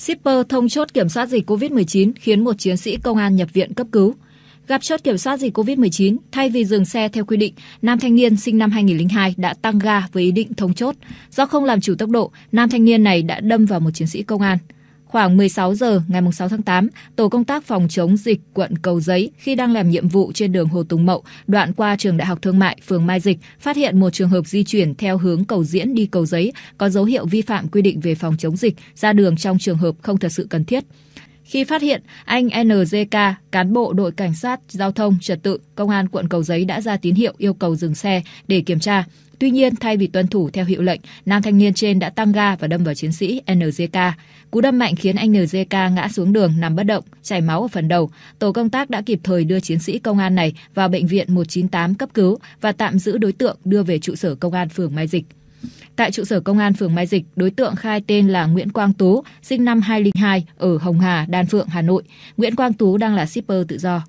Shipper thông chốt kiểm soát dịch COVID-19 khiến một chiến sĩ công an nhập viện cấp cứu. Gặp chốt kiểm soát dịch COVID-19, thay vì dừng xe theo quy định, nam thanh niên sinh năm 2002 đã tăng ga với ý định thông chốt. Do không làm chủ tốc độ, nam thanh niên này đã đâm vào một chiến sĩ công an. Khoảng 16 giờ ngày 6 tháng 8, Tổ công tác phòng chống dịch quận Cầu Giấy khi đang làm nhiệm vụ trên đường Hồ Tùng Mậu, đoạn qua trường Đại học Thương mại phường Mai Dịch, phát hiện một trường hợp di chuyển theo hướng cầu diễn đi cầu giấy có dấu hiệu vi phạm quy định về phòng chống dịch ra đường trong trường hợp không thật sự cần thiết. Khi phát hiện, anh NJK, cán bộ đội cảnh sát giao thông trật tự, công an quận Cầu Giấy đã ra tín hiệu yêu cầu dừng xe để kiểm tra. Tuy nhiên, thay vì tuân thủ theo hiệu lệnh, nam thanh niên trên đã tăng ga và đâm vào chiến sĩ NJK. Cú đâm mạnh khiến anh NJK ngã xuống đường nằm bất động, chảy máu ở phần đầu. Tổ công tác đã kịp thời đưa chiến sĩ công an này vào bệnh viện 198 cấp cứu và tạm giữ đối tượng đưa về trụ sở công an phường Mai Dịch. Tại trụ sở công an phường Mai Dịch, đối tượng khai tên là Nguyễn Quang Tú, sinh năm 2002 ở Hồng Hà, Đan Phượng, Hà Nội. Nguyễn Quang Tú đang là shipper tự do.